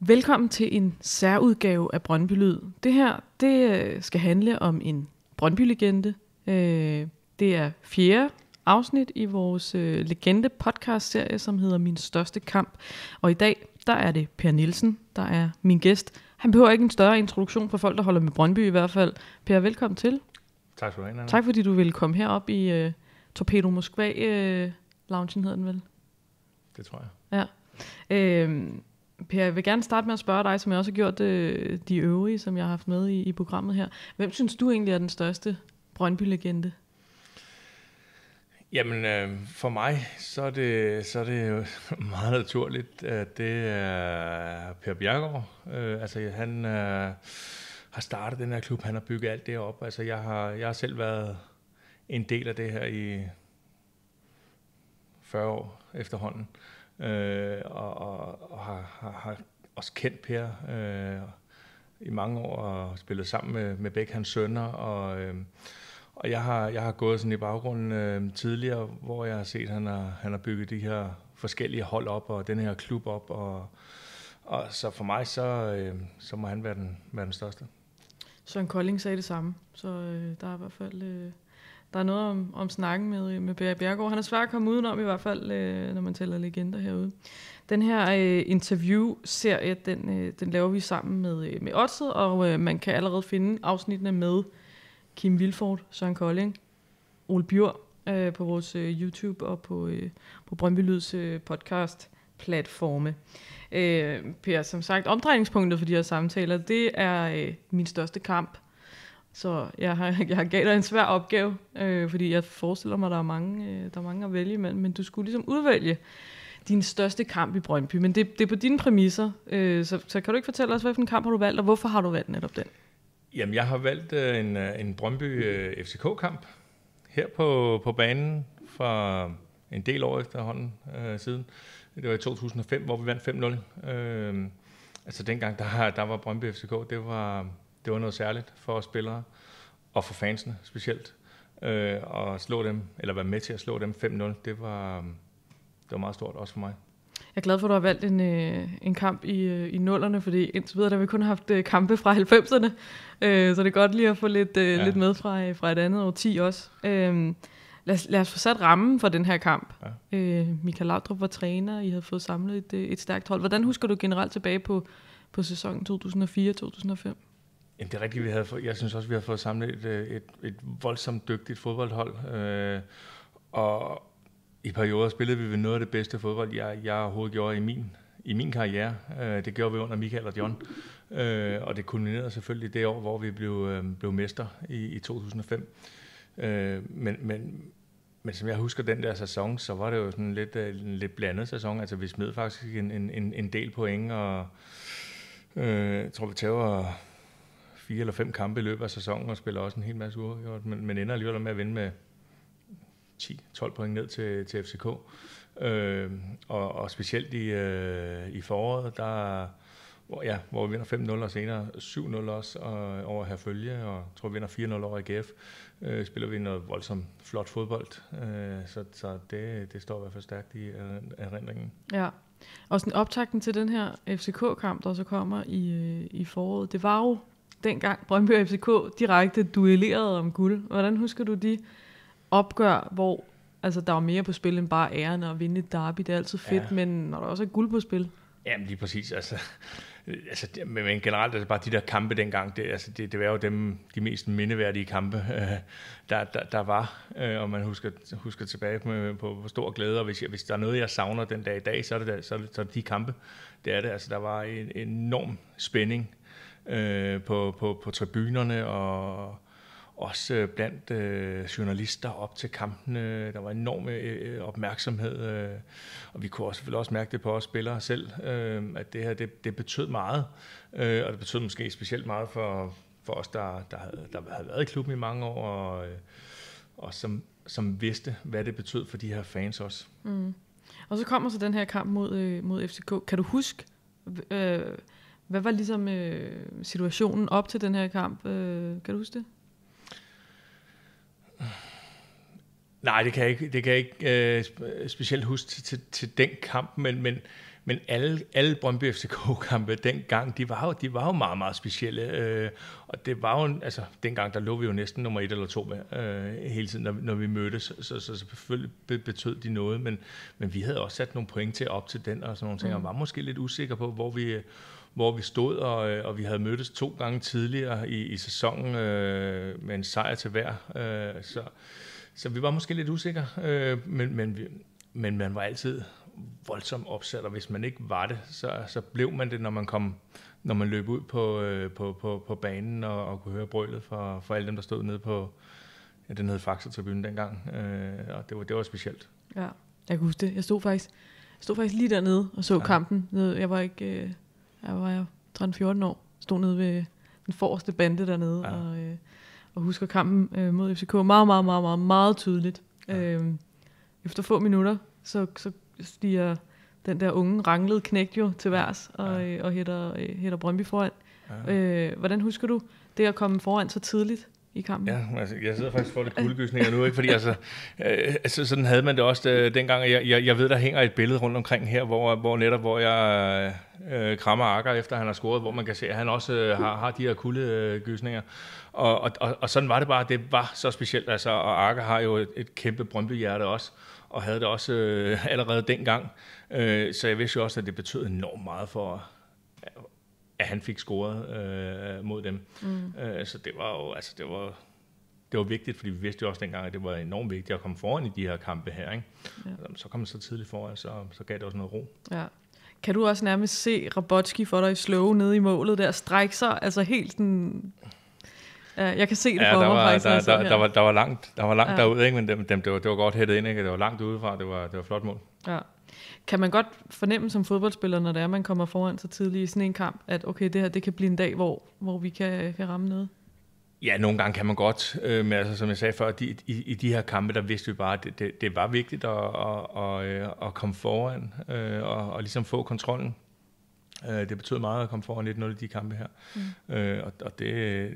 Velkommen til en særudgave af Brøndby Lyd. Det her det øh, skal handle om en Brøndby-legende. Øh, det er fjerde afsnit i vores øh, legende podcast-serie, som hedder Min Største Kamp. Og i dag, der er det Per Nielsen, der er min gæst. Han behøver ikke en større introduktion for folk, der holder med Brøndby i hvert fald. Per, velkommen til. Tak skal du have, Tak fordi du ville komme herop i uh, Torpedo Moskva-loungen, uh, hedder den vel? Det tror jeg. Ja. Øh, Per, jeg vil gerne starte med at spørge dig, som jeg også har gjort øh, de øvrige, som jeg har haft med i, i programmet her. Hvem synes du egentlig er den største Brøndby-legende? Jamen, øh, for mig, så er, det, så er det jo meget naturligt, at det er Per Bjergård. Øh, altså, han øh, har startet den her klub, han har bygget alt det op. Altså, jeg har, jeg har selv været en del af det her i 40 år efterhånden. Øh, øh, og, og, og har, har, har også kendt Per øh, i mange år og spillet sammen med, med begge hans sønner. Og, øh, og jeg har, jeg har gået sådan i baggrunden øh, tidligere, hvor jeg har set, at han har, han har bygget de her forskellige hold op og den her klub op. Og, og så for mig, så, øh, så må han være den, være den største. Søren Kolding sagde det samme, så øh, der er i hvert fald... Øh der er noget om, om snakken med, med Bjerre Bjergård. Han er svær at komme udenom i hvert fald, øh, når man tæller legender herude. Den her øh, interview-serie, den, øh, den laver vi sammen med, øh, med Otset, og øh, man kan allerede finde afsnittene med Kim Vilford, Søren Kolding, Ole Bjør øh, på vores øh, YouTube og på, øh, på Brøndby Lyds øh, podcast platforme. Øh, per, som sagt, omdrejningspunktet for de her samtaler, det er øh, min største kamp – så jeg har, jeg har gav dig en svær opgave, øh, fordi jeg forestiller mig, at der er, mange, øh, der er mange at vælge imellem, men du skulle ligesom udvælge din største kamp i Brøndby, men det, det er på dine præmisser, øh, så, så kan du ikke fortælle os, hvilken kamp har du valgt, og hvorfor har du valgt netop den? Jamen, jeg har valgt øh, en, øh, en Brøndby-FCK-kamp øh, her på, på banen fra en del år efterhånden øh, siden. Det var i 2005, hvor vi vandt 5-0. Øh, altså dengang, der, der var Brøndby FCK, det var det var noget særligt for os spillere, og for fansene specielt. Øh, og slå dem, eller være med til at slå dem 5-0, det var, det var meget stort også for mig. Jeg er glad for, at du har valgt en, øh, en kamp i, øh, i nullerne, fordi indtil videre der har vi kun haft øh, kampe fra 90'erne, øh, så det er godt lige at få lidt, ja. lidt med fra, fra et andet år 10 også. Øh, lad, os, lad os få sat rammen for den her kamp. Ja. Øh, Michael Laudrup var træner, I havde fået samlet et, et stærkt hold. Hvordan husker du generelt tilbage på, på sæsonen 2004-2005? Jamen, det er rigtigt, vi havde fået, jeg synes også, vi har fået samlet et, øh, et, et voldsomt dygtigt fodboldhold. Øh, og i perioder spillede vi ved noget af det bedste fodbold, jeg, jeg overhovedet gjorde i min, i min karriere. Øh, det gjorde vi under Michael og John. Øh, og det kulminerede selvfølgelig det år, hvor vi blev, øh, blev mester i, i 2005. Øh, men, men, men som jeg husker den der sæson, så var det jo sådan en lidt, en øh, lidt blandet sæson. Altså vi smed faktisk en, en, en del point, og øh, jeg tror vi tager fire eller fem kampe i løbet af sæsonen, og spiller også en hel masse uger, men, men ender alligevel med at vinde med 10-12 point ned til, til FCK. Øh, og, og specielt i, øh, i foråret, der, hvor, ja, hvor vi vinder 5-0 og senere 7-0 også og, over Herfølge, og tror, vi vinder 4-0 over AGF, øh, spiller vi noget voldsomt flot fodbold. Øh, så så det, det står i hvert fald stærkt i øh, erindringen. Ja, og sådan optakten til den her FCK-kamp, der så kommer i, øh, i foråret, det var jo dengang Brøndby og FCK direkte duellerede om guld. Hvordan husker du de opgør, hvor altså, der var mere på spil end bare æren og vinde et derby? Det er altid fedt, ja. men når der også er guld på spil? Jamen lige præcis. Altså, øh, altså, men generelt altså bare de der kampe dengang, det, altså, det, det var jo dem, de mest mindeværdige kampe, øh, der, der, der var, øh, og man husker, husker tilbage på, på, på stor glæde, og hvis, jeg, hvis der er noget, jeg savner den dag i dag, så er det, så, så er det de kampe. Det er det, altså der var en enorm spænding øh, på, på, på tribunerne og også blandt øh, journalister op til kampene. Der var enorm øh, øh opmærksomhed, øh, og vi kunne også, selvfølgelig også mærke det på os spillere selv, øh, at det her det, det betød meget, øh, og det betød måske specielt meget for, for os, der, der, havde, der havde været i klubben i mange år, og, øh, og som, som vidste, hvad det betød for de her fans også. Mm. Og så kommer så den her kamp mod, øh, mod FCK. Kan du huske... Øh, hvad var ligesom øh, situationen op til den her kamp? Øh, kan du huske det? Nej, det kan jeg ikke, det kan jeg ikke øh, specielt huske til, til, til den kamp, men, men, men alle, alle Brøndby FCK-kampe dengang, de var, jo, de var jo meget, meget specielle. Øh, og det var jo, altså dengang, der lå vi jo næsten nummer et eller to med øh, hele tiden, når, når vi mødtes. Så, så, så selvfølgelig betød de noget, men, men vi havde også sat nogle point til op til den og sådan nogle ting, mm. og var måske lidt usikre på, hvor vi, hvor vi stod, og, øh, og vi havde mødtes to gange tidligere i, i sæsonen øh, med en sejr til hver. Øh, så, så vi var måske lidt usikre, øh, men, men, vi, men man var altid voldsomt opsat, og hvis man ikke var det, så, så blev man det, når man kom når man løb ud på, øh, på, på, på banen og, og kunne høre brølet fra, fra alle dem, der stod nede på, ja, den hed Faxer-tribunen dengang, øh, og det var, det var specielt. Ja, jeg kan huske det. Jeg stod faktisk, jeg stod faktisk lige dernede og så ja. kampen. Jeg var ikke... Øh jeg var jo 13-14 år, stod nede ved den forreste bande dernede, ja. og, øh, og husker kampen øh, mod FCK meget, meget, meget, meget, meget tydeligt. Ja. Øhm, efter få minutter, så, så stiger den der unge ranglede knægt jo til værs, og, ja. og, øh, og hætter, øh, hætter Brøndby foran. Ja. Øh, hvordan husker du det at komme foran så tidligt? i kampen. Ja, altså, jeg sidder faktisk for lidt kuldegysninger nu, ikke? fordi altså, øh, altså, sådan havde man det også da, øh, dengang. Jeg, jeg, jeg ved, der hænger et billede rundt omkring her, hvor, hvor netop, hvor jeg øh, krammer Akker, efter han har scoret, hvor man kan se, at han også øh, har, har de her kuldegysninger. Og, og, og, og sådan var det bare. Det var så specielt. Altså, og Akker har jo et, et kæmpe brøndbyhjerte også og havde det også øh, allerede dengang. Øh, så jeg vidste jo også, at det betød enormt meget for, han fik scoret øh, mod dem. Mm. Øh, så det var jo, altså det var, det var vigtigt, fordi vi vidste jo også dengang, at det var enormt vigtigt at komme foran i de her kampe her. Ikke? Ja. Så kom man så tidligt foran, så, så gav det også noget ro. Ja. Kan du også nærmest se Robotski for dig i slow nede i målet der, strække sig, altså helt den... Jeg kan se det ja, for der mig var, faktisk. Der, der, der, var, der var langt, der var langt ja. derude, ikke? men dem, dem, det, var, det var godt hættet ind. Ikke? Det var langt udefra, det var, det var flot mål. Ja. Kan man godt fornemme som fodboldspiller, når det er, man kommer foran så tidligt i sådan en kamp, at okay, det her det kan blive en dag, hvor, hvor vi kan, kan ramme noget? Ja, nogle gange kan man godt, øh, men altså, som jeg sagde før, de, i, i de her kampe, der vidste vi bare, at det, det, det var vigtigt at, at, at, øh, at komme foran øh, og, og ligesom få kontrollen. Øh, det betød meget at komme foran 1-0 i de kampe her. Mm. Øh, og, og det...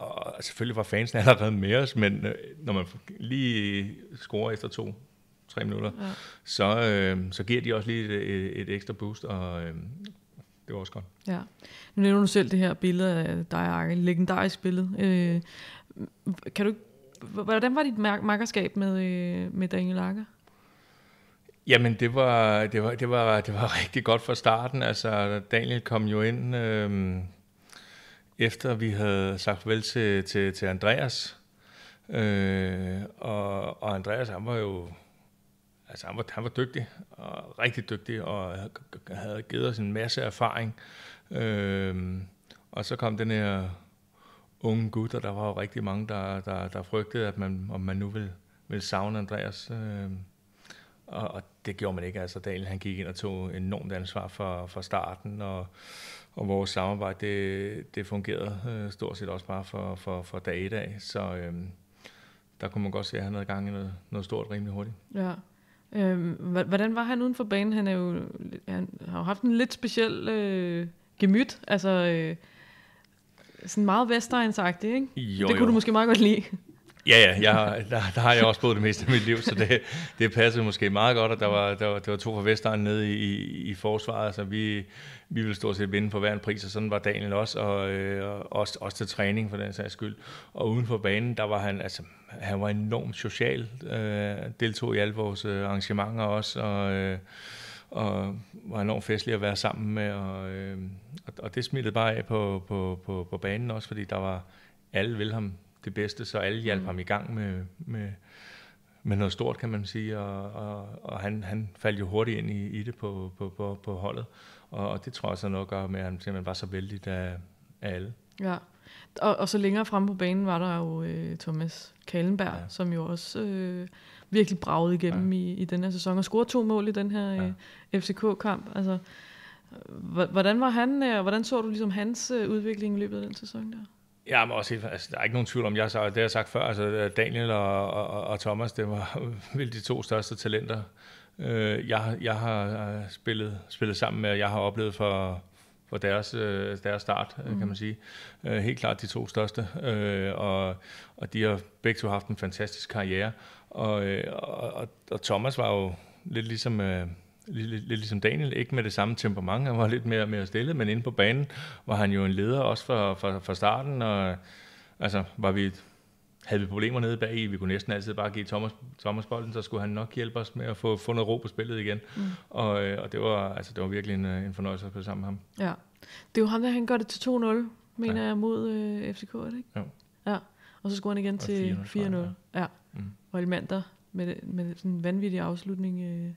Og selvfølgelig var fansen allerede med os, men øh, når man lige scorer efter to, tre minutter, ja. så, øh, så giver de også lige et, et, et ekstra boost, og øh, det var også godt. Ja. Nu nævner du selv det her billede af dig, Arke, legendarisk billede. Øh, kan du, hvordan var dit makkerskab med, øh, med Daniel Arke? Jamen, det var, det, var, det, var, det var rigtig godt fra starten. Altså, Daniel kom jo ind, øh, efter vi havde sagt vel til, til, til Andreas. Øh, og, og Andreas, han var jo altså han var, han var dygtig, og rigtig dygtig, og havde givet os en masse erfaring. Øhm, og så kom den her unge gut, og der var jo rigtig mange, der, der, der frygtede, at man, om man nu ville, ville savne Andreas. Øhm, og, og det gjorde man ikke. Altså Daniel, han gik ind og tog enormt ansvar for, for starten, og, og vores samarbejde, det, det fungerede øh, stort set også bare for, for, for dag i dag. Så øhm, der kunne man godt se, at han havde gang i noget, noget stort rimelig hurtigt. Ja. Øhm, hvordan var han uden for banen? Han, er jo, han har jo haft en lidt speciel øh, gemyt, altså øh, sådan meget vestegnsagtig, ikke? Jo, det kunne jo. du måske meget godt lide. Ja, ja, jeg, har, der, der har jeg også boet det meste af mit liv, så det, det passede måske meget godt, og der var, der, var, der var to fra Vestegn nede i, i forsvaret, så vi, vi ville stort set vinde for hver en pris, og sådan var Daniel også, og øh, også, også til træning for den sags skyld. Og uden for banen, der var han, altså, han var enormt social, øh, deltog i alle vores øh, arrangementer også, og... Øh, og var enormt festlig at være sammen med, og, øh, og, og det smittede bare af på, på, på, på banen også, fordi der var, alle ville ham det bedste, så alle hjalp mm. ham i gang med, med, med noget stort, kan man sige, og, og, og han, han faldt jo hurtigt ind i, i det på, på, på, på holdet, og, og det tror jeg så nok gør med, at han simpelthen var så vældig af, af alle. Ja, og, og så længere frem på banen var der jo øh, Thomas Kallenberg, ja. som jo også øh, virkelig bragede igennem ja. i, i den her sæson, og scorede to mål i den her ja. Øh, FCK-kamp, altså... Hvordan var han, øh, og hvordan så du ligesom hans øh, udvikling i løbet af den sæson der? Ja, men også helt, altså, der er ikke nogen tvivl om, jeg, det har jeg sagt før, altså øh, Daniel og, og, og Thomas, det var vel de to største talenter, øh, jeg, jeg har øh, spillet, spillet sammen med, og jeg har oplevet for, for deres, øh, deres start, mm. kan man mm. sige. Helt klart de to største, og, og de har begge to haft en fantastisk karriere. Og, og, og Thomas var jo lidt ligesom lidt, lidt ligesom Daniel, ikke med det samme temperament, han var lidt mere, mere stille, men inde på banen var han jo en leder også fra, fra, fra starten, og altså, var vi, havde vi problemer nede bag i, vi kunne næsten altid bare give Thomas, Thomas bolden, så skulle han nok hjælpe os med at få, fundet ro på spillet igen, mm. og, øh, og det, var, altså, det var virkelig en, øh, en fornøjelse at spille sammen med ham. Ja, det er jo ham, der han gør det til 2-0, mener ja. jeg, mod øh, FCK, er det ikke? Jo. Ja, og så skulle han igen og til 4-0. 4-0. Ja, ja. Mm. og Elmander med, med sådan en vanvittig afslutning... Øh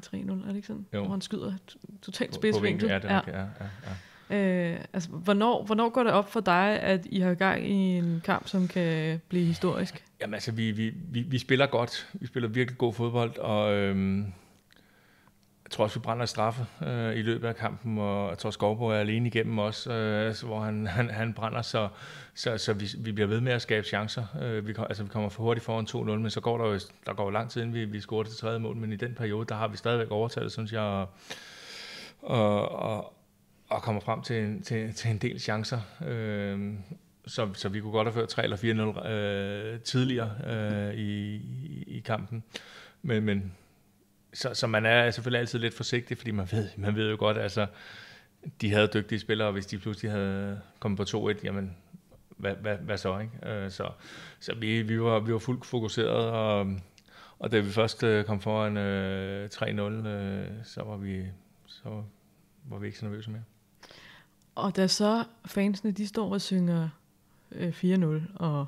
til 3-0, er det ikke sådan? Jo. Hvor han skyder totalt spidsvinkel. Ja, det er nok, ja. Ja, ja, ja. Øh, altså, hvornår, hvornår går det op for dig, at I har gang i en kamp, som kan blive historisk? Jamen altså, vi, vi, vi, vi spiller godt. Vi spiller virkelig god fodbold, og øhm, jeg tror også, vi brænder straffe øh, i løbet af kampen, og jeg tror, Skorbo er alene igennem os, øh, altså, hvor han, han, han brænder, så, så, så vi, vi bliver ved med at skabe chancer. Øh, vi, altså, vi kommer for hurtigt foran 2-0, men så går der jo, der går jo lang tid, inden vi, vi scorer det tredje mål, men i den periode, der har vi stadigvæk overtaget, synes jeg, og, og, og kommer frem til en, til, til en del chancer. Øh, så, så vi kunne godt have ført 3 eller 4-0 øh, tidligere øh, i, i kampen. Men, men så, så man er selvfølgelig altid lidt forsigtig, fordi man ved, man ved jo godt, altså, de havde dygtige spillere, og hvis de pludselig havde kommet på 2-1, jamen, hvad, hvad, hvad så, ikke? Øh, så, så vi, vi, var, vi var fuldt fokuseret, og, og da vi først øh, kom foran øh, 3-0, øh, så, var vi, så var vi ikke så nervøse mere. Og da så fansene, de står og synger øh, 4-0, og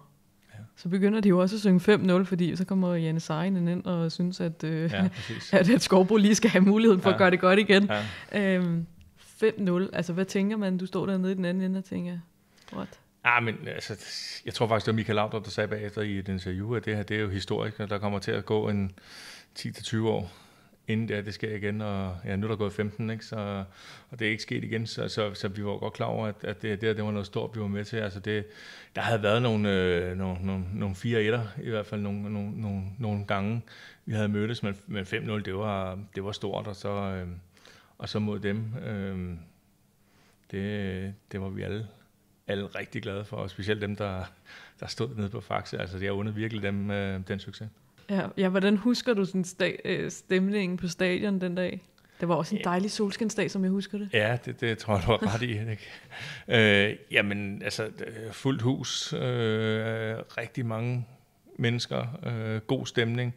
så begynder de jo også at synge 5-0, fordi så kommer Janne Seinen ind og synes, at, øh, ja, præcis. at, at Skovbro lige skal have muligheden for ja. at gøre det godt igen. Ja. Øhm, 5-0, altså hvad tænker man? Du står dernede i den anden ende og tænker, what? Ah, men altså, jeg tror faktisk, det var Michael Laudrup, der sagde bagefter i et interview, at det her det er jo historisk, og der kommer til at gå en 10-20 år, inden det, det sker igen, og ja, nu er der gået 15, ikke? Så, og det er ikke sket igen, så, så, så vi var godt klar over, at, at det, det, det var noget stort, vi var med til. Altså det, der havde været nogle, øh, nogle, nogle, nogle fire etter, i hvert fald nogle, nogle, nogle, nogle gange, vi havde mødtes, men, men 5-0, det var, det var stort, og så, øh, og så mod dem, øh, det, det var vi alle, alle rigtig glade for, og specielt dem, der, der stod nede på Faxe. Altså, jeg under virkelig dem øh, den succes. Ja, ja hvordan husker du sådan sta- øh, stemningen på stadion den dag? Det var også en dejlig solskinsdag, som jeg husker det. Ja, det, det tror jeg, du har ret i, Henrik. øh, jamen, altså, øh, fuldt hus, øh, rigtig mange mennesker, øh, god stemning,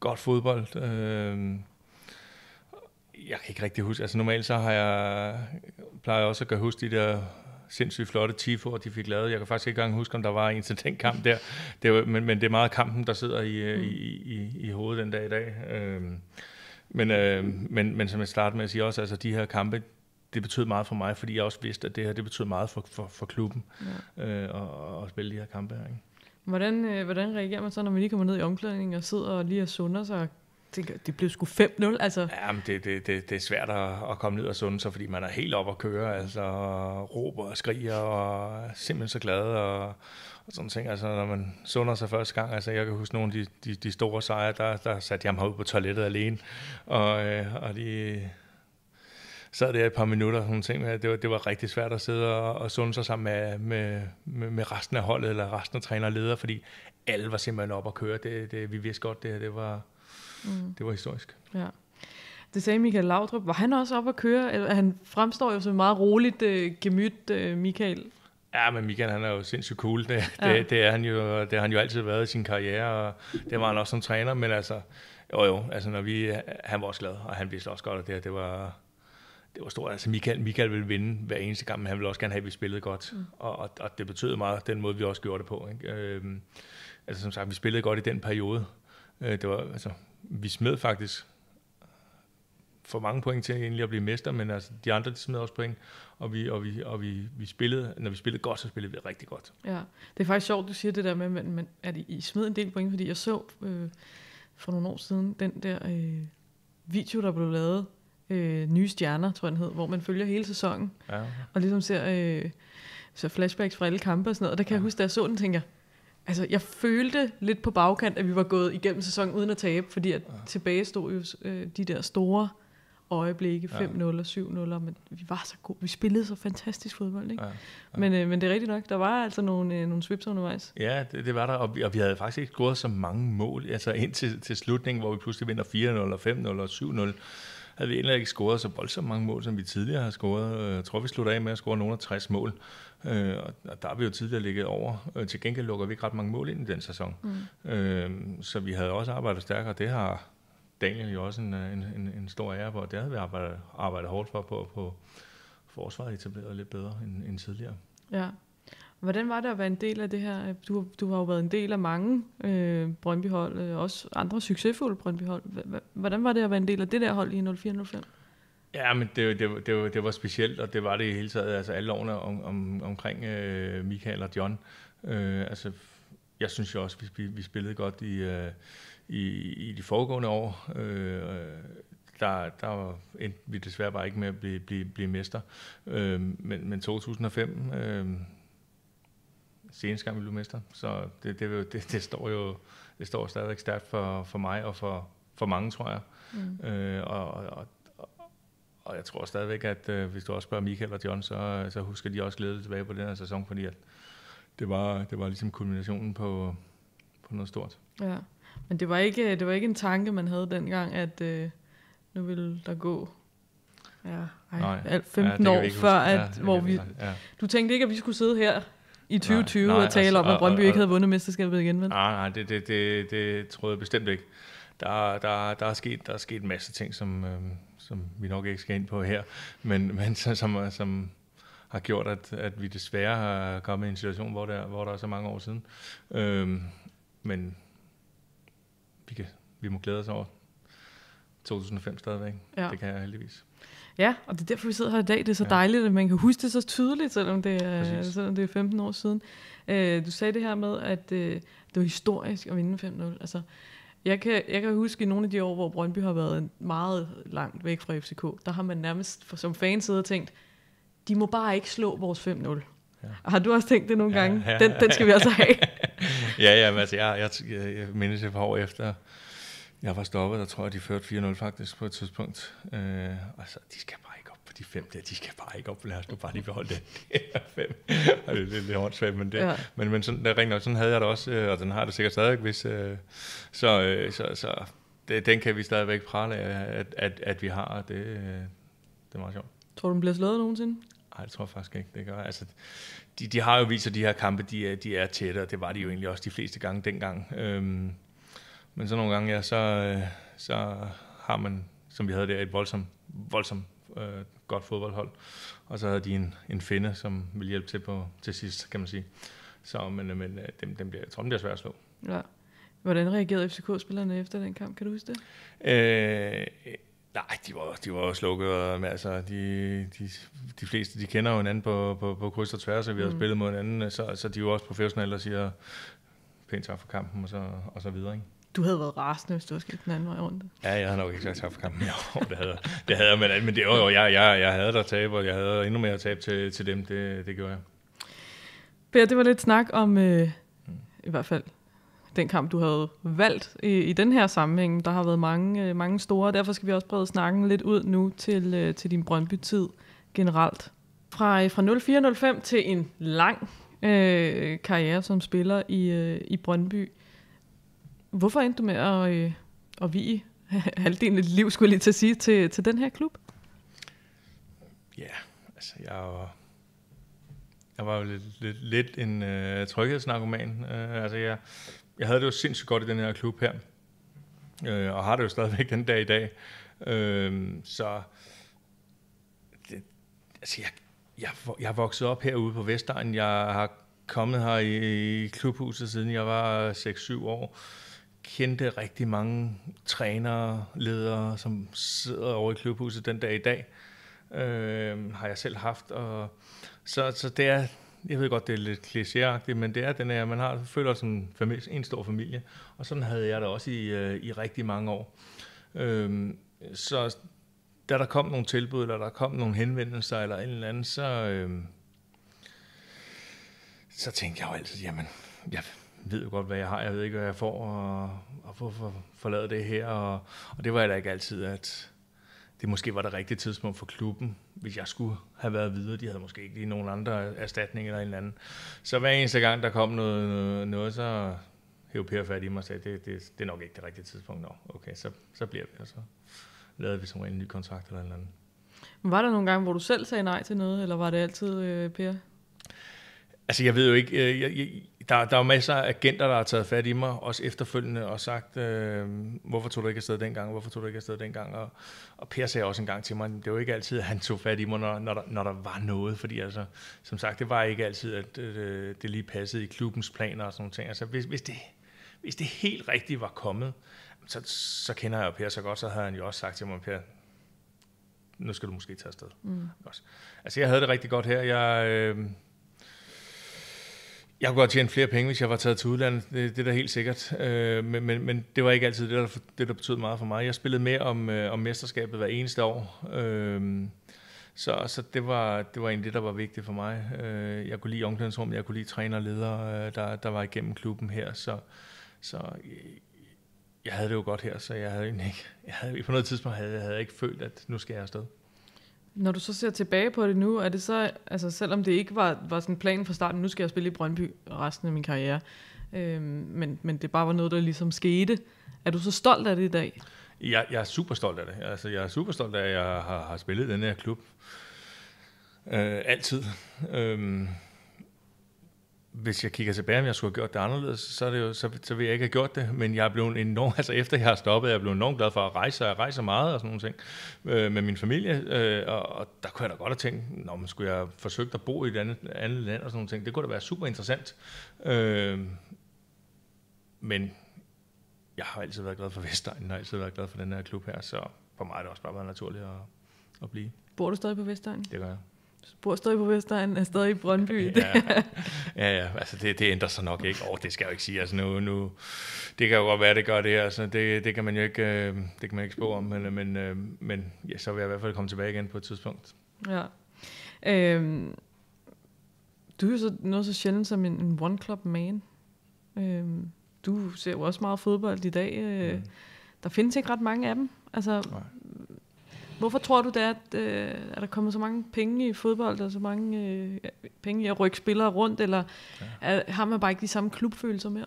godt fodbold. Øh, jeg kan ikke rigtig huske, altså normalt så har jeg, plejer jeg også at gøre huske de der sindssygt flotte tifoer, de fik lavet. Jeg kan faktisk ikke engang huske, om der var en til den kamp der. Det var, men, men det er meget kampen, der sidder i, øh, i, i, i hovedet den dag i dag. Øhm, men, øh, men, men som jeg startede med at sige også, altså de her kampe, det betød meget for mig, fordi jeg også vidste, at det her det betød meget for, for, for klubben ja. øh, og, og spille de her kampe her. Ikke? Hvordan, øh, hvordan reagerer man så, når man lige kommer ned i omklædningen og sidder og lige er sunder sig og tænker, det blev sgu 5-0. Altså. Ja, men det, det, det, det er svært at, at komme ned og sunde sig, fordi man er helt op at køre, altså og råber og skriger og er simpelthen så glad og, og sådan ting. Altså, når man sunder sig første gang, altså jeg kan huske nogle af de, de, de store sejre, der, der satte jeg mig ud på toilettet alene, og, øh, og lige sad der et par minutter, og ting, at det var, det var rigtig svært at sidde og, og sunde sig sammen med, med, med, med, resten af holdet, eller resten af træner og leder, fordi alle var simpelthen op at køre. Det, det, vi vidste godt, det, det var, Mm. Det var historisk. Ja. Det sagde Michael Laudrup. Var han også op at køre? Eller, han fremstår jo som meget roligt øh, gemyt, øh, Michael. Ja, men Michael, han er jo sindssygt cool. Det, ja. det, det, er han jo, det har han jo altid været i sin karriere, og det var han også som træner. Men altså, jo jo, altså når vi, han var også glad, og han vidste også godt, at det, det var, det var stort. Altså Michael, Michael ville vinde hver eneste kamp, men han ville også gerne have, at vi spillede godt. Mm. Og, og, og, det betød meget, den måde vi også gjorde det på. Ikke? Øhm, altså som sagt, vi spillede godt i den periode. Øh, det var, altså, vi smed faktisk for mange point til egentlig at blive mester, men altså, de andre de smed også point, og, vi, og, vi, og vi, vi spillede, når vi spillede godt, så spillede vi rigtig godt. Ja, det er faktisk sjovt, du siger det der med, men, men at I, I smed en del point, fordi jeg så øh, for nogle år siden den der øh, video, der blev lavet, øh, Nye Stjerner, tror jeg den hed, hvor man følger hele sæsonen, ja. og ligesom ser, øh, ser flashbacks fra alle kampe og sådan noget, og der kan ja. jeg huske, da jeg så den, tænker jeg, altså, jeg følte lidt på bagkant, at vi var gået igennem sæsonen uden at tabe, fordi at ja. tilbage stod jo øh, de der store øjeblikke, ja. 5-0 og 7-0, men vi var så gode, vi spillede så fantastisk fodbold, ikke? Ja. Ja. Men, øh, men det er rigtigt nok, der var altså nogle, øh, nogle swips undervejs. Ja, det, det var der, og vi, og vi havde faktisk ikke scoret så mange mål, altså indtil til slutningen, hvor vi pludselig vinder 4-0 og 5-0 og 7-0, havde vi endelig ikke scoret så voldsomt mange mål, som vi tidligere har scoret. Øh, jeg tror, vi slutter af med at score nogle af 60 mål. Øh, og der har vi jo tidligere ligget over. Øh, til gengæld lukker vi ikke ret mange mål ind i den sæson. Mm. Øh, så vi havde også arbejdet stærkere. Det har Daniel jo også en, øh, en, en, en stor ære for. Det havde vi arbejdet, arbejdet hårdt for på, på forsvaret etableret lidt bedre end, end tidligere. Ja. Hvordan var det at være en del af det her? Du, du har jo været en del af mange øh, Brøndby-hold, øh, også andre succesfulde Brøndby-hold. Hvordan var det at være en del af det der hold i 0405? Ja, men det, det, det, det var specielt, og det var det i hele taget, altså alle årene om, om, omkring øh, Michael og John. Øh, altså, jeg synes jo også, vi, vi spillede godt i, øh, i, i de foregående år. Øh, der, der endte vi desværre bare ikke med at blive, blive, blive mester. Øh, men, men 2005, øh, seneste gang vi blev mester, så det, det, det, det står jo det står stadigvæk stærkt for, for mig og for, for mange, tror jeg. Mm. Øh, og, og og jeg tror stadigvæk, at øh, hvis du også spørger Michael og John, så, øh, så husker de også glæde tilbage på den her sæson, fordi at det, var, det var ligesom kulminationen på, på noget stort. Ja, men det var, ikke, øh, det var ikke en tanke, man havde dengang, at øh, nu ville der gå ja, ej, Nej, 15 ja, år før, at, ja, hvor vi, ja. du tænkte ikke, at vi skulle sidde her i 2020 nej, nej, og altså, tale altså, om, at Brøndby og, og, ikke havde vundet mesterskabet igen, vel? Nej, nej, det, det, det, det tror jeg bestemt ikke. Der, der, der, er sket, der er sket en masse ting, som, øh, som vi nok ikke skal ind på her, men, men som, som har gjort, at, at vi desværre har kommet i en situation, hvor der, hvor der er så mange år siden. Øhm, men vi, kan, vi må glæde os over 2005 stadigvæk. Ja. Det kan jeg heldigvis. Ja, og det er derfor, vi sidder her i dag. Det er så ja. dejligt, at man kan huske det så tydeligt, selvom det er, selvom det er 15 år siden. Øh, du sagde det her med, at øh, det var historisk at vinde 5-0. Altså, jeg kan, jeg kan huske i nogle af de år, hvor Brøndby har været meget langt væk fra FCK, der har man nærmest for, som fan siddet og tænkt, de må bare ikke slå vores 5-0. Ja. Har du også tænkt det nogle ja, gange? Ja, den, den skal vi også have. ja, ja, men altså, jeg, jeg, jeg, jeg mindes et par år efter, jeg var stoppet, der tror jeg, de førte 4-0 faktisk på et tidspunkt. Øh, altså, de skal bare ikke de fem der, de skal bare ikke op, lad os nu bare lige beholde den fem. og det er lidt, lidt svært, men, det, ja. men, men sådan, der ringer, sådan havde jeg det også, øh, og den har det sikkert stadig, hvis, øh, så, øh, så, så det, den kan vi stadigvæk prale af, at, at, at vi har, og det, det er meget sjovt. Tror du, den bliver slået nogensinde? Nej, det tror jeg faktisk ikke, det gør. Altså, de, de har jo vist, at de her kampe, de er, de er tætte, og det var de jo egentlig også de fleste gange dengang. Øhm, men så nogle gange, ja, så, så har man, som vi havde der, et voldsomt, voldsomt øh, godt fodboldhold. Og så havde de en, en finde, som ville hjælpe til på, til sidst, kan man sige. Så, men, men øh, dem, dem bliver, jeg tror, dem bliver svært at slå. Ja. Hvordan reagerede FCK-spillerne efter den kamp? Kan du huske det? Øh, nej, de var, de var slukket. Men altså, de, de, de fleste de kender jo hinanden på, på, på kryds og tværs, og vi har mm. spillet mod hinanden, så, så de er jo også professionelle og siger pænt tak for kampen og så, og så videre. Ikke? du havde været rasende, hvis du havde skilt den anden vej rundt. Ja, jeg havde nok ikke tabt kampen Jo, Det havde, det havde men, men det var jo, jeg, jeg, jeg havde der tab, og jeg havde endnu mere tab til, til dem. Det, det gjorde jeg. Per, det var lidt snak om, øh, i hvert fald den kamp, du havde valgt i, i den her sammenhæng. Der har været mange, øh, mange store, og derfor skal vi også brede snakken lidt ud nu til, øh, til din Brøndby-tid generelt. Fra, øh, fra 0405 til en lang øh, karriere som spiller i, øh, i Brøndby. Hvorfor endte du med at, øh, at vige halvdelen af dit liv, skulle jeg lige til at sige, til, til den her klub? Ja, yeah, altså jeg var, jeg var jo lidt, lidt, lidt en øh, tryghedsnarkoman. Øh, altså jeg, jeg havde det jo sindssygt godt i den her klub her, øh, og har det jo stadigvæk den dag i dag. Øh, så det, altså jeg, jeg, jeg er vokset op herude på Vestegn. Jeg har kommet her i, i klubhuset, siden jeg var 6-7 år kendte rigtig mange trænere, ledere, som sidder over i klubhuset den dag i dag. Øh, har jeg selv haft. Og så, så det er, jeg ved godt, det er lidt klichéagtigt, men det er den her, man har, føler som familie, en stor familie. Og sådan havde jeg det også i, øh, i rigtig mange år. Øh, så da der kom nogle tilbud, eller der kom nogle henvendelser, eller en eller anden, så, øh, så tænkte jeg jo altid, jamen, jeg, ved jo godt, hvad jeg har, jeg ved ikke, hvad jeg får, og, og for, forlade det her. Og, og det var heller ikke altid, at det måske var det rigtige tidspunkt for klubben, hvis jeg skulle have været videre. De havde måske ikke lige nogen andre erstatning eller en eller anden. Så hver eneste gang, der kom noget, noget, så hævde Per fat i mig og sagde, det, det, det er nok ikke det rigtige tidspunkt. Nå, okay, så, så bliver vi, og så lavede vi som en ny kontrakt eller en eller anden. Var der nogle gange, hvor du selv sagde nej til noget, eller var det altid øh, Per? Altså, jeg ved jo ikke, øh, jeg, jeg, der, der er jo masser af agenter, der har taget fat i mig, også efterfølgende, og sagt, øh, hvorfor tog du ikke afsted dengang, hvorfor tog du ikke afsted dengang, og, og Per sagde også en gang til mig, det var ikke altid, at han tog fat i mig, når, når, der, når der var noget, fordi altså, som sagt, det var ikke altid, at øh, det lige passede i klubbens planer og sådan noget ting. Altså, hvis, hvis, det, hvis det helt rigtigt var kommet, så, så kender jeg jo Per så godt, så havde han jo også sagt til mig, Per, nu skal du måske tage afsted. Mm. Også. Altså, jeg havde det rigtig godt her, jeg... Øh, jeg kunne godt tjene flere penge, hvis jeg var taget til udlandet. Det, det er da helt sikkert. Øh, men, men, men det var ikke altid det, der, det, der betød meget for mig. Jeg spillede med om, øh, om mesterskabet hver eneste år. Øh, så så det, var, det var egentlig det, der var vigtigt for mig. Øh, jeg kunne lide omklædningsrum, jeg kunne lide træner og ledere, øh, der, der var igennem klubben her. Så, så jeg havde det jo godt her, så jeg havde ikke, jeg havde, på noget tidspunkt havde, havde jeg ikke følt, at nu skal jeg afsted. Når du så ser tilbage på det nu, er det så, altså selvom det ikke var, var sådan planen fra starten, nu skal jeg spille i Brøndby resten af min karriere, øh, men, men det bare var noget, der ligesom skete, er du så stolt af det i dag? Jeg, jeg er super stolt af det. Altså, jeg er super stolt af, at jeg har, har spillet den her klub. Øh, altid. Øh, hvis jeg kigger tilbage, om jeg skulle have gjort det anderledes, så, er det jo, så, så vil jeg ikke have gjort det. Men jeg er blevet enormt, altså efter jeg har stoppet, jeg er blevet enormt glad for at rejse, og jeg rejser meget og sådan nogle ting øh, med min familie. Øh, og, og, der kunne jeg da godt have tænkt, når man skulle jeg have forsøgt at bo i et andet, andet land og sådan nogle ting. Det kunne da være super interessant. Øh, men jeg har altid været glad for Vestegnen, og har altid været glad for den her klub her, så for mig er det også bare været naturligt at, at blive. Bor du stadig på Vestegnen? Det gør jeg bor stadig på Vestegn, er stadig i Brøndby. ja, ja, ja, altså det, det ændrer sig nok ikke. Åh, oh, det skal jeg jo ikke sige. Altså nu, nu, det kan jo godt være, det gør det her. Altså det, det kan man jo ikke, øh, det kan man ikke spå om, men, øh, men, øh, men ja, så vil jeg i hvert fald komme tilbage igen på et tidspunkt. Ja. Øhm, du er jo så, noget så sjældent som en, en one-club-man. Øhm, du ser jo også meget fodbold i dag. mm. Der findes ikke ret mange af dem. Altså, Nej. Hvorfor tror du det er, at øh, er der kommet så mange penge i fodbold, og så mange øh, penge i at rykke spillere rundt, eller ja. er, har man bare ikke de samme klubfølelser mere?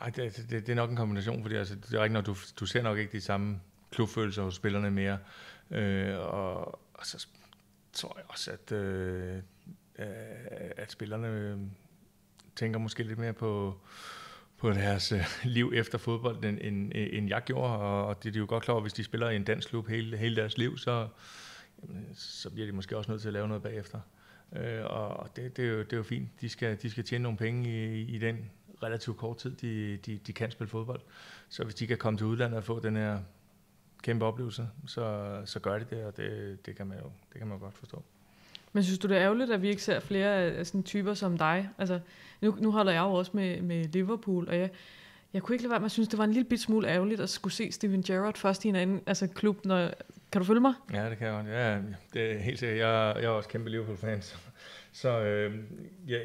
Ej, det, det, det er nok en kombination, fordi altså, det er rigtigt, når du, du ser nok ikke de samme klubfølelser hos spillerne mere. Øh, og, og så tror jeg også, at, øh, at spillerne øh, tænker måske lidt mere på, øh, på deres øh, liv efter fodbold, end, end, end jeg gjorde, og det er de jo godt klar over, hvis de spiller i en dansk klub hele, hele deres liv, så, øh, så bliver de måske også nødt til at lave noget bagefter. Øh, og det, det, er jo, det er jo fint. De skal, de skal tjene nogle penge i, i den relativt kort tid, de, de, de kan spille fodbold. Så hvis de kan komme til udlandet og få den her kæmpe oplevelse, så, så gør de det, og det, det, kan man jo det kan man godt forstå. Men synes du, det er ærgerligt, at vi ikke ser flere af sådan typer som dig? Altså, nu, nu holder jeg jo også med, med Liverpool, og jeg, jeg kunne ikke lade være med at synes, det var en lille bit smule ærgerligt at skulle se Steven Gerrard først i en anden altså, klub. Når, kan du følge mig? Ja, det kan jeg godt. Ja, det er helt sikkert. Jeg, jeg er også kæmpe Liverpool-fan, så, så øh, ja,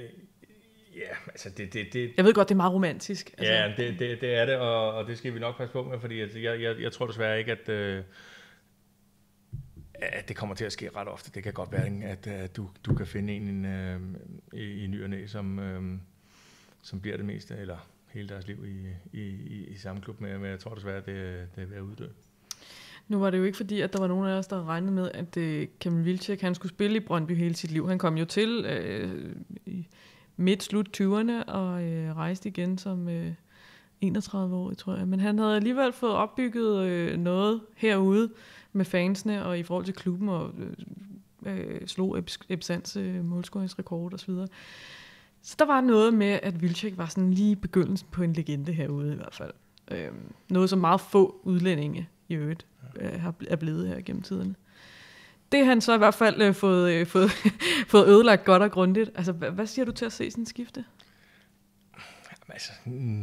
Ja, altså det, det, det... Jeg ved godt, det er meget romantisk. Altså. Ja, det, det, det er det, og, og det skal vi nok passe på med, fordi jeg, jeg, jeg tror desværre ikke, at... Øh, at det kommer til at ske ret ofte. Det kan godt være, mm. at, at du, du kan finde en øh, i, i ny og næ, som, øh, som bliver det meste, eller hele deres liv i, i, i, i samme klub, men jeg tror desværre, at det, det er ved at uddø. Nu var det jo ikke fordi, at der var nogen af os, der regnede med, at øh, Kamil Vilcek, han skulle spille i Brøndby hele sit liv. Han kom jo til øh, midt-slut 20'erne og øh, rejste igen som... Øh, 31 år, tror jeg. Men han havde alligevel fået opbygget øh, noget herude med fansene og i forhold til klubben og øh, øh slog Ebsands øh, målscoringsrekord osv. Så, så der var noget med, at Vilcek var sådan lige begyndelsen på en legende herude i hvert fald. Øh, noget, som meget få udlændinge i øvrigt øh, er blevet her gennem tiderne det har han så i hvert fald øh, fået, øh, fået, fået ødelagt godt og grundigt. Altså, hvad, hvad siger du til at se sådan skifte? altså,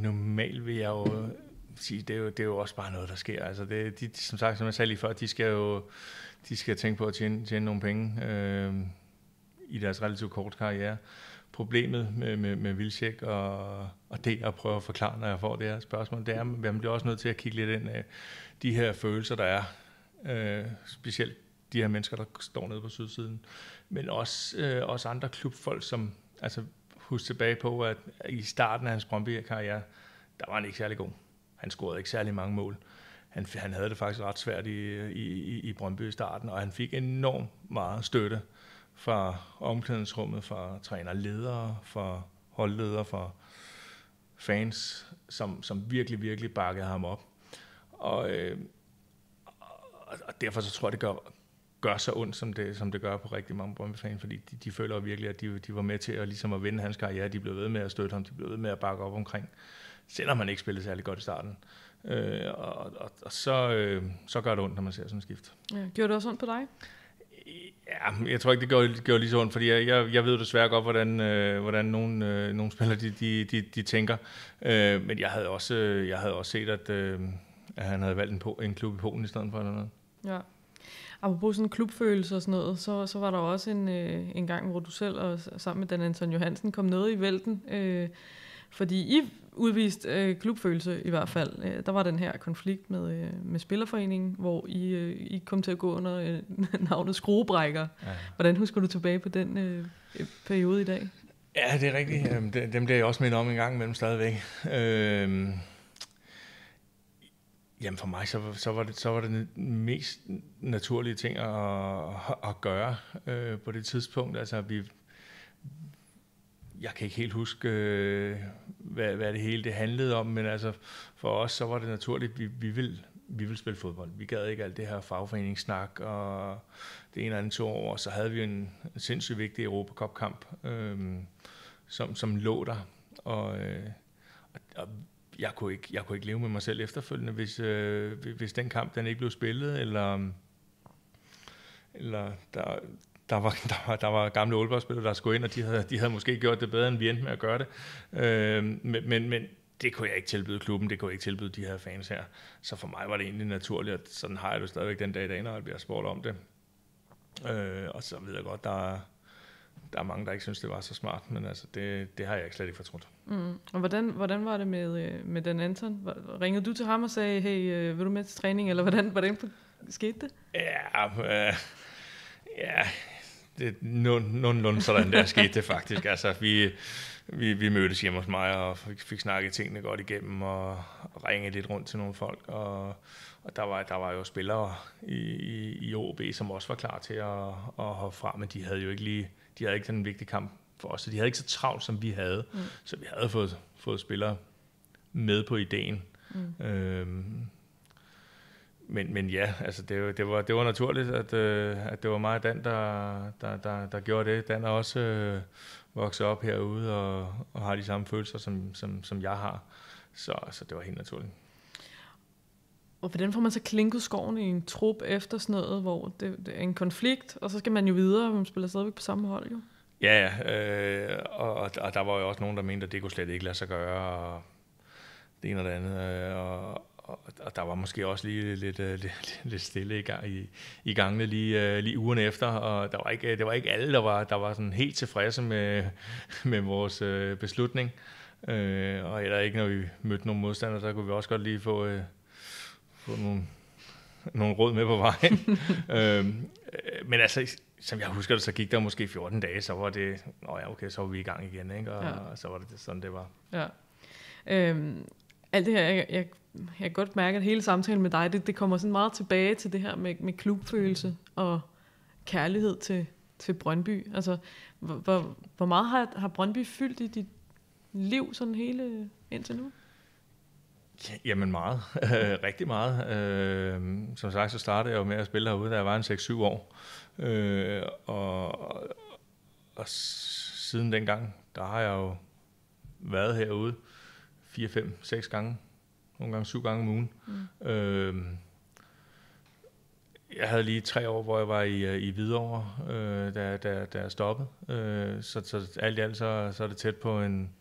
normalt vil jeg jo sige, det er jo, det er jo også bare noget, der sker. Altså det, de, som sagt, som jeg sagde lige før, de skal jo de skal tænke på at tjene, tjene nogle penge øh, i deres relativt korte karriere. Problemet med, med, med Vilcek og, og det at prøve at forklare, når jeg får det her spørgsmål, det er, at man bliver også nødt til at kigge lidt ind af de her følelser, der er. Øh, specielt de her mennesker, der står nede på sydsiden. Men også, øh, også andre klubfolk, som, altså huske tilbage på, at i starten af hans Brøndby-karriere, der var han ikke særlig god. Han scorede ikke særlig mange mål. Han, han havde det faktisk ret svært i, i, i Brøndby i starten, og han fik enormt meget støtte fra omklædningsrummet, fra trænerledere, ledere, fra holdledere, fra fans, som, som virkelig, virkelig bakkede ham op. Og, øh, og derfor så tror jeg, det gør, gør så ondt, som det, som det gør på rigtig mange Brøndby-fans, fordi de, de føler virkelig, at de, de var med til at, ligesom at vinde hans karriere. De blev ved med at støtte ham, de blev ved med at bakke op omkring, selvom han ikke spillede særlig godt i starten. Øh, og, og, og så, øh, så gør det ondt, når man ser sådan et skift. Ja, gjorde det også ondt på dig? Ja, jeg tror ikke, det gør det gjorde lige så ondt, fordi jeg, jeg, jeg ved desværre godt, hvordan, øh, hvordan nogle, øh, nogle spillere de, de, de, de tænker. Øh, men jeg havde også, øh, jeg havde også set, at, øh, at han havde valgt en, po, en klub i Polen i stedet for eller noget. Ja apropos sådan klubfølelse og sådan noget, så, så var der også en, øh, en gang, hvor du selv og sammen med Dan Anton Johansen kom ned i vælten, øh, fordi I udvist øh, klubfølelse i hvert fald. Øh, der var den her konflikt med, øh, med Spillerforeningen, hvor I, øh, I kom til at gå under øh, navnet skruebrækker. Ja. Hvordan husker du tilbage på den øh, periode i dag? Ja, det er rigtigt. Øhm, dem, bliver jeg også mindet om en gang imellem stadigvæk. Øh, Jamen for mig, så, så, var, det, så var det den mest naturlige ting at, at gøre øh, på det tidspunkt. Altså vi, jeg kan ikke helt huske, øh, hvad, hvad det hele det handlede om, men altså for os, så var det naturligt, vi, vi ville vi ville spille fodbold. Vi gad ikke alt det her fagforeningssnak og det ene eller andet to år, og så havde vi en sindssygt vigtig Europacup-kamp, øh, som, som lå der. Og, øh, og, og jeg kunne ikke, jeg kunne ikke leve med mig selv efterfølgende, hvis, øh, hvis den kamp den ikke blev spillet, eller, eller der, der var, der, var, der var gamle Aalborg-spillere, der skulle ind, og de havde, de havde måske gjort det bedre, end vi endte med at gøre det. Øh, men, men, men det kunne jeg ikke tilbyde klubben, det kunne jeg ikke tilbyde de her fans her. Så for mig var det egentlig naturligt, at sådan har jeg det stadigvæk den dag i dag, når jeg bliver spurgt om det. Øh, og så ved jeg godt, der er, der er mange, der ikke synes, det var så smart, men altså, det, det har jeg slet ikke fortrudt. Mm. Og hvordan, hvordan var det med, øh, med den Anton? Ringede du til ham og sagde, hey, øh, vil du med til træning, eller hvordan, hvordan skete det? Ja, øh, ja det, nogenlunde sådan der skete det faktisk. Altså, vi, vi, vi mødtes hjemme hos mig og fik, fik snakket tingene godt igennem og, og ringede lidt rundt til nogle folk. Og, og der, var, der var jo spillere i, i, i OB, som også var klar til at, at hoppe frem, men de havde jo ikke lige de havde ikke sådan en vigtig kamp for os, så de havde ikke så travlt, som vi havde. Mm. Så vi havde fået, fået spillere med på ideen. Mm. Øhm, men, men ja, altså det, det, var, det var naturligt, at, øh, at det var mig og Dan, der, der, der, der gjorde det. Dan er også øh, vokset op herude og, og har de samme følelser, som, som, som jeg har. Så, så det var helt naturligt. Og hvordan får man så klinket skoven i en trup efter sådan noget, hvor det, det er en konflikt, og så skal man jo videre, og man spiller stadigvæk på samme hold jo. Ja, øh, og, og der var jo også nogen, der mente, at det kunne slet ikke lade sig gøre, og det ene og det andet, øh, og, og, og der var måske også lige lidt, øh, lidt, lidt stille i, gang, i, i gangene lige, øh, lige ugen efter, og der var ikke, det var ikke alle, der var, der var sådan helt tilfredse med, med vores øh, beslutning. Øh, og heller ikke, når vi mødte nogle modstandere, så kunne vi også godt lige få, øh, få nogle, nogle råd med på vejen. øhm, øh, men altså, som jeg husker det, så gik der måske 14 dage, så var det, nå ja, okay, så var vi i gang igen, ikke? Og, ja. og så var det sådan, det var. Ja. Øhm, alt det her, jeg, jeg, jeg kan godt mærke, at hele samtalen med dig, det, det kommer sådan meget tilbage til det her med, med klubfølelse og kærlighed til, til Brøndby. Altså, hvor, hvor, hvor meget har, har Brøndby fyldt i dit liv sådan hele indtil nu? Jamen meget. Rigtig meget. Øh, som sagt, så startede jeg jo med at spille herude, da jeg var en 6-7 år. og, øh, og, og siden dengang, der har jeg jo været herude 4, 5, 6 gange. Nogle gange syv gange om ugen. Mm. Øh, jeg havde lige tre år, hvor jeg var i, i Hvidovre, da, da, da jeg stoppede. så, så alt i alt, så, så er det tæt på en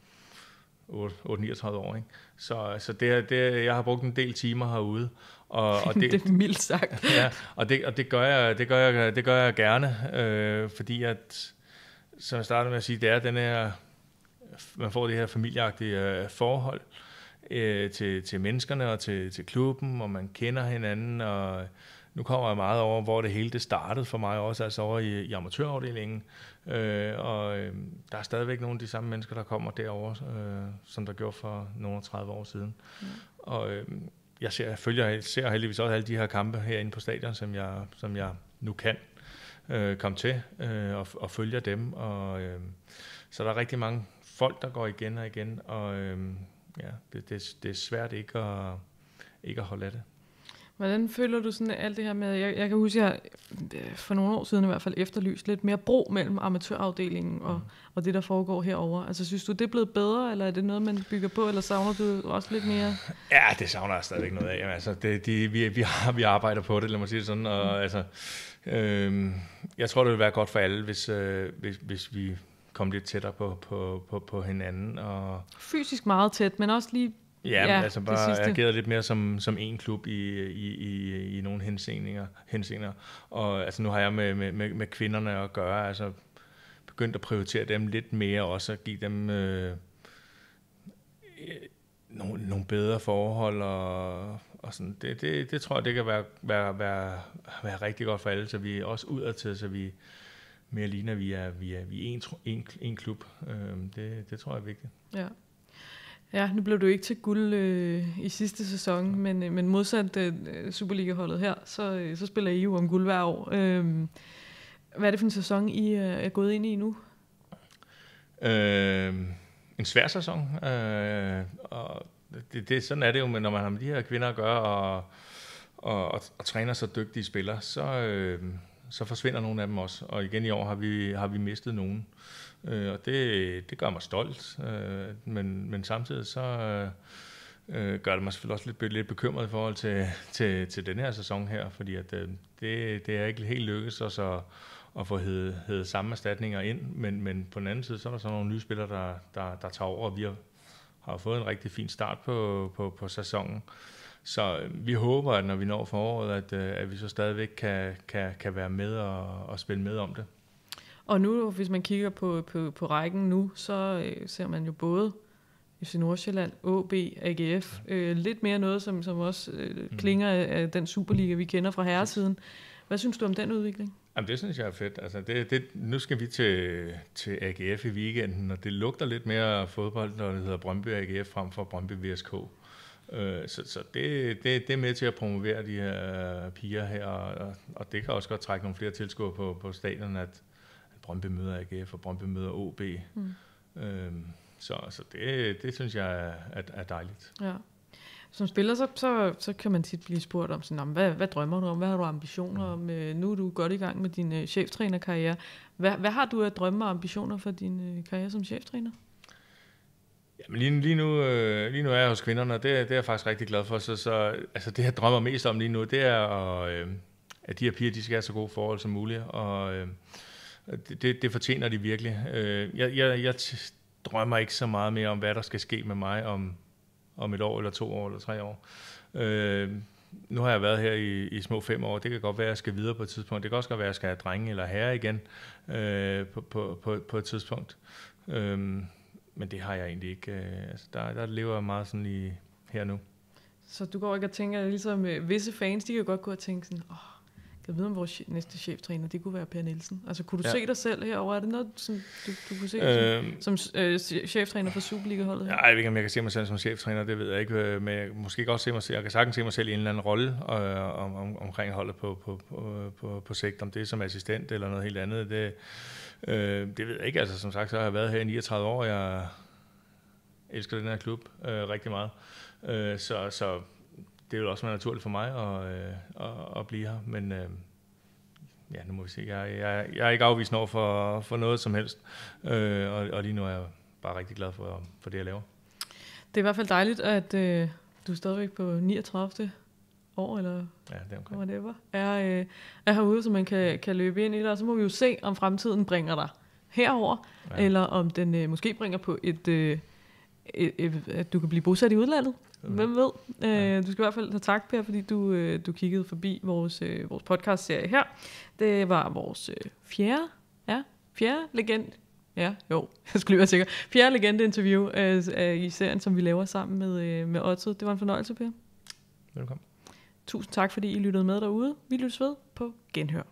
8-39 år. Ikke? Så, så det, det, jeg har brugt en del timer herude. Og, og det, det er mildt sagt. ja, og det, og det, gør, jeg, det, gør, jeg, det gør jeg gerne, øh, fordi at, som jeg startede med at sige, det er den her, man får det her familieagtige øh, forhold øh, til, til menneskerne og til, til klubben, og man kender hinanden, og nu kommer jeg meget over, hvor det hele det startede for mig også, altså over i, i amatørafdelingen. Øh, og øh, der er stadigvæk nogle af de samme mennesker, der kommer derover, øh, som der gjorde for nogle 30 år siden. Mm. Og øh, jeg ser, jeg følger, ser heldigvis også alle de her kampe herinde på stadion, som jeg, som jeg nu kan øh, komme til øh, og, og følger dem. Og, øh, så der er rigtig mange folk, der går igen og igen, og øh, ja, det, det, det er svært ikke at, ikke at holde af det. Hvordan føler du sådan alt det her med, jeg, jeg kan huske, jeg øh, for nogle år siden i hvert fald efterlyst lidt mere bro mellem amatørafdelingen og, mm. og det, der foregår herover. Altså synes du, det er blevet bedre, eller er det noget, man bygger på, eller savner du også lidt mere? Ja, det savner jeg stadigvæk noget af. Jamen, altså, det, de, vi, vi, vi arbejder på det, lad mig sige det sådan. Og, mm. altså, øh, jeg tror, det vil være godt for alle, hvis, øh, hvis, hvis vi kom lidt tættere på, på, på, på hinanden. Og... Fysisk meget tæt, men også lige Ja, ja altså bare ageret lidt mere som, som en klub i, i, i, i nogle henseninger. henseender. Og altså, nu har jeg med, med, med, med kvinderne at gøre, altså begyndt at prioritere dem lidt mere også, og give dem øh, øh nogle, nogle bedre forhold og, og sådan. Det, det, det tror jeg, det kan være, være, være, være rigtig godt for alle, så vi også udadtil, så vi mere ligner, at vi er, vi er, vi er en, en, en klub. Øh, det, det tror jeg er vigtigt. Ja. Ja, nu blev du ikke til guld øh, i sidste sæson, ja. men, øh, men modsat øh, Superliga-holdet her, så, øh, så spiller I jo om guld hver år. Øh, hvad er det for en sæson, I øh, er gået ind i nu? Øh, en svær sæson. Øh, og det, det, sådan er det jo, når man har med de her kvinder at gøre, og, og, og, og træner så dygtige spillere, så... Øh, så forsvinder nogle af dem også. Og igen i år har vi, har vi mistet nogen. Øh, og det, det gør mig stolt, øh, men, men samtidig så øh, øh gør det mig selvfølgelig også lidt, lidt bekymret i forhold til, til, til den her sæson her, fordi at, øh, det, det er ikke helt lykkedes os at, at få hede, hed samme erstatninger ind, men, men på den anden side, så er der så nogle nye spillere, der, der, der tager over, og vi har, har fået en rigtig fin start på, på, på sæsonen. Øh, så øh, vi håber, at når vi når foråret, at, øh, at vi så stadigvæk kan, kan, kan være med og, og spille med om det. Og nu, hvis man kigger på, på, på rækken nu, så øh, ser man jo både FC Nordsjælland, AB, AGF, øh, lidt mere noget, som, som også øh, mm. klinger mm. af den Superliga, vi kender fra herresiden. Hvad synes du om den udvikling? Jamen, det synes jeg er fedt. Altså, det, det, nu skal vi til, til AGF i weekenden, og det lugter lidt mere fodbold, når det hedder Brøndby AGF frem for Brøndby VSK. Øh, så så det, det, det er med til at promovere de her piger her, og, og det kan også godt trække nogle flere tilskuere på, på stadion, at, at Brøndby møder AGF og Brøndby møder OB. Mm. Øhm, så så det, det synes jeg er, er, dejligt. Ja. Som spiller, så, så, så kan man tit blive spurgt om, sådan, om hvad, hvad drømmer du om, hvad har du ambitioner mm. om? Øh, nu er du godt i gang med din øh, cheftrænerkarriere. Hvad, hvad har du af drømme og ambitioner for din øh, karriere som cheftræner? Jamen lige, lige, nu, øh, lige nu er jeg hos kvinderne, og det, det er jeg faktisk rigtig glad for. Så, så altså det, jeg drømmer mest om lige nu, det er, at, øh, at de her piger de skal have så gode forhold som muligt. Og øh, det, det fortjener de virkelig. Øh, jeg, jeg, jeg drømmer ikke så meget mere om, hvad der skal ske med mig om, om et år, eller to år, eller tre år. Øh, nu har jeg været her i, i små fem år. Det kan godt være, at jeg skal videre på et tidspunkt. Det kan også godt være, at jeg skal have drenge eller herre igen øh, på, på, på, på et tidspunkt. Øh, men det har jeg egentlig ikke. Øh, altså, der, der lever jeg meget sådan lige her nu. Så du går ikke og tænker, ligesom øh, visse fans, de kan godt gå og tænke sådan, åh, kan jeg vide, om vores næste cheftræner, det kunne være Per Nielsen. Altså kunne du ja. se dig selv herover? Er det noget, som du, du kunne se øh, som, som øh, cheftræner for Superliga-holdet? Nej, jeg ved ikke, om jeg kan se mig selv som cheftræner, det ved jeg ikke. Øh, men jeg måske godt se mig selv, jeg kan sagtens se mig selv i en eller anden rolle øh, om, om, omkring holdet på, på, på, på, på sigt, om det er som assistent eller noget helt andet. Det, Øh, det ved jeg ikke, altså som sagt, så har jeg været her i 39 år, jeg elsker den her klub øh, rigtig meget. Øh, så, så det vil også være naturligt for mig at, øh, at, at blive her, men øh, ja, nu må vi se. Jeg, jeg, jeg er ikke afvist over for, for noget som helst, øh, og, og lige nu er jeg bare rigtig glad for, for det, jeg laver. Det er i hvert fald dejligt, at øh, du er stadigvæk på 39 år, eller ja, det er okay. whatever, er, øh, er herude, så man kan, kan løbe ind i det, og så må vi jo se, om fremtiden bringer dig herover, ja. eller om den øh, måske bringer på et, øh, et, et, at du kan blive bosat i udlandet. Hvem ved? Ja. Øh, du skal i hvert fald have tak, Per, fordi du, øh, du kiggede forbi vores, øh, vores podcast-serie her. Det var vores øh, fjerde, ja, fjerde legend. Ja, jo, jeg skulle lige være sikker. Fjerde legende-interview øh, øh, i serien, som vi laver sammen med, øh, med Otto. Det var en fornøjelse, Per. Velkommen. Tusind tak, fordi I lyttede med derude. Vi lyttes ved på Genhør.